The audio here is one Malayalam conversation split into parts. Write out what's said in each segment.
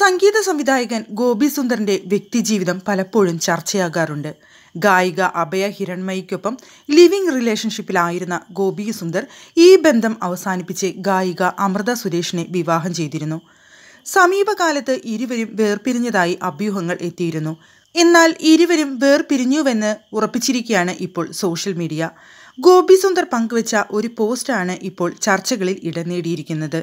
സംഗീത സംവിധായകൻ ഗോപി സുന്ദറിൻ്റെ വ്യക്തിജീവിതം പലപ്പോഴും ചർച്ചയാകാറുണ്ട് ഗായിക അഭയ ഹിരൺമയിക്കൊപ്പം ലിവിംഗ് റിലേഷൻഷിപ്പിലായിരുന്ന ഗോപി സുന്ദർ ഈ ബന്ധം അവസാനിപ്പിച്ച് ഗായിക അമൃത സുരേഷിനെ വിവാഹം ചെയ്തിരുന്നു സമീപകാലത്ത് ഇരുവരും വേർപിരിഞ്ഞതായി അഭ്യൂഹങ്ങൾ എത്തിയിരുന്നു എന്നാൽ ഇരുവരും വേർപിരിഞ്ഞുവെന്ന് ഉറപ്പിച്ചിരിക്കുകയാണ് ഇപ്പോൾ സോഷ്യൽ മീഡിയ ഗോപി സുന്ദർ പങ്കുവച്ച ഒരു പോസ്റ്റാണ് ഇപ്പോൾ ചർച്ചകളിൽ ഇടം നേടിയിരിക്കുന്നത്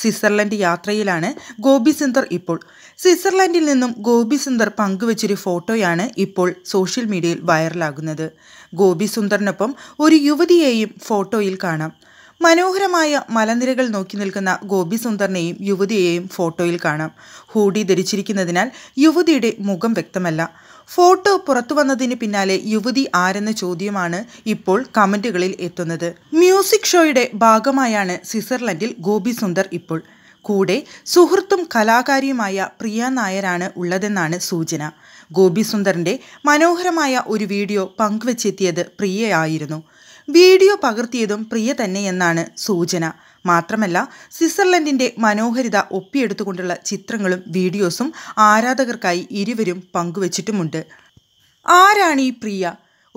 സ്വിറ്റ്സർലൻഡ് യാത്രയിലാണ് ഗോപി സുന്ദർ ഇപ്പോൾ സ്വിറ്റ്സർലൻഡിൽ നിന്നും ഗോപി സുന്ദർ പങ്കുവച്ചൊരു ഫോട്ടോയാണ് ഇപ്പോൾ സോഷ്യൽ മീഡിയയിൽ വൈറലാകുന്നത് ഗോപി സുന്ദറിനൊപ്പം ഒരു യുവതിയെയും ഫോട്ടോയിൽ കാണാം മനോഹരമായ മലനിരകൾ നോക്കി നിൽക്കുന്ന ഗോപി സുന്ദറിനെയും യുവതിയെയും ഫോട്ടോയിൽ കാണാം ഹൂഡി ധരിച്ചിരിക്കുന്നതിനാൽ യുവതിയുടെ മുഖം വ്യക്തമല്ല ഫോട്ടോ പുറത്തു വന്നതിന് പിന്നാലെ യുവതി ആരെന്ന ചോദ്യമാണ് ഇപ്പോൾ കമന്റുകളിൽ എത്തുന്നത് മ്യൂസിക് ഷോയുടെ ഭാഗമായാണ് സ്വിറ്റ്സർലൻഡിൽ ഗോപി സുന്ദർ ഇപ്പോൾ കൂടെ സുഹൃത്തും കലാകാരിയുമായ പ്രിയ നായരാണ് ഉള്ളതെന്നാണ് സൂചന ഗോപി സുന്ദറിന്റെ മനോഹരമായ ഒരു വീഡിയോ പങ്കുവച്ചെത്തിയത് പ്രിയയായിരുന്നു വീഡിയോ പകർത്തിയതും പ്രിയ തന്നെയെന്നാണ് സൂചന മാത്രമല്ല സ്വിറ്റ്സർലൻഡിന്റെ മനോഹരിത ഒപ്പിയെടുത്തുകൊണ്ടുള്ള ചിത്രങ്ങളും വീഡിയോസും ആരാധകർക്കായി ഇരുവരും പങ്കുവച്ചിട്ടുമുണ്ട് ആരാണ് ഈ പ്രിയ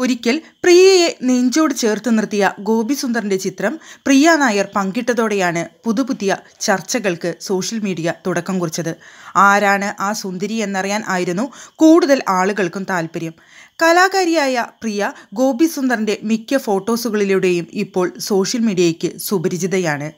ഒരിക്കൽ പ്രിയയെ നെഞ്ചോട് ചേർത്ത് നിർത്തിയ ഗോപിസുന്ദറിന്റെ ചിത്രം പ്രിയ നായർ പങ്കിട്ടതോടെയാണ് പുതുപുതിയ ചർച്ചകൾക്ക് സോഷ്യൽ മീഡിയ തുടക്കം കുറിച്ചത് ആരാണ് ആ സുന്ദരി എന്നറിയാൻ ആയിരുന്നു കൂടുതൽ ആളുകൾക്കും താല്പര്യം കലാകാരിയായ പ്രിയ ഗോപിസുന്ദറിന്റെ മിക്ക ഫോട്ടോസുകളിലൂടെയും ഇപ്പോൾ സോഷ്യൽ മീഡിയയ്ക്ക് സുപരിചിതയാണ്